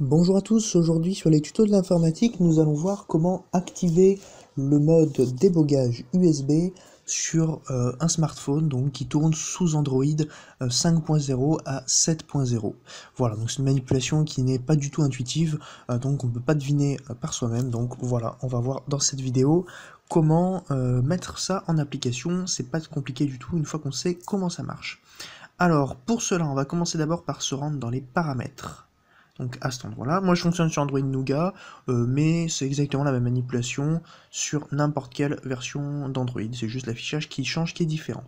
Bonjour à tous, aujourd'hui sur les tutos de l'informatique, nous allons voir comment activer le mode débogage USB sur euh, un smartphone donc, qui tourne sous Android 5.0 euh, à 7.0. Voilà, donc c'est une manipulation qui n'est pas du tout intuitive, euh, donc on ne peut pas deviner par soi-même. Donc voilà, on va voir dans cette vidéo comment mettre ça en application. C'est pas compliqué du tout une fois qu'on sait comment ça marche. Alors pour cela, on va commencer d'abord par se rendre dans les paramètres donc à cet endroit-là. Moi, je fonctionne sur Android Nougat, euh, mais c'est exactement la même manipulation sur n'importe quelle version d'Android. C'est juste l'affichage qui change, qui est différent.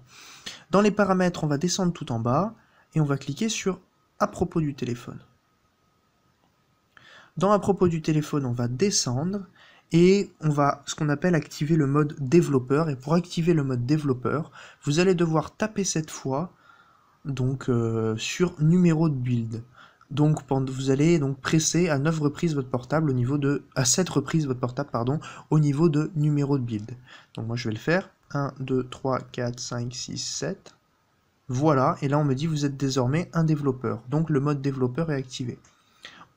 Dans les paramètres, on va descendre tout en bas, et on va cliquer sur « À propos du téléphone ». Dans « À propos du téléphone », on va descendre, et on va ce qu'on appelle activer le mode développeur. Et pour activer le mode développeur, vous allez devoir taper cette fois donc euh, sur numéro de build. Donc vous allez donc presser à 9 reprises votre portable au niveau de à 7 reprises votre portable pardon, au niveau de numéro de build. Donc moi je vais le faire 1 2 3 4 5 6 7. Voilà, et là on me dit vous êtes désormais un développeur. Donc le mode développeur est activé.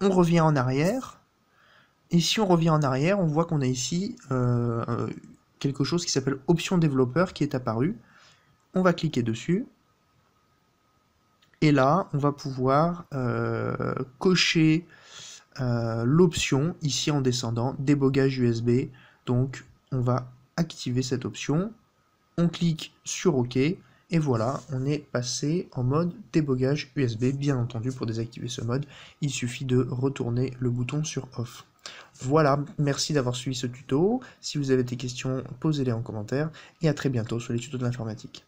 On revient en arrière. Et si on revient en arrière, on voit qu'on a ici euh, euh, quelque chose qui s'appelle option développeur qui est apparu. On va cliquer dessus et là, on va pouvoir euh, cocher euh, l'option, ici en descendant, débogage USB. Donc, on va activer cette option. On clique sur OK. Et voilà, on est passé en mode débogage USB. Bien entendu, pour désactiver ce mode, il suffit de retourner le bouton sur Off. Voilà, merci d'avoir suivi ce tuto. Si vous avez des questions, posez-les en commentaire. Et à très bientôt sur les tutos de l'informatique.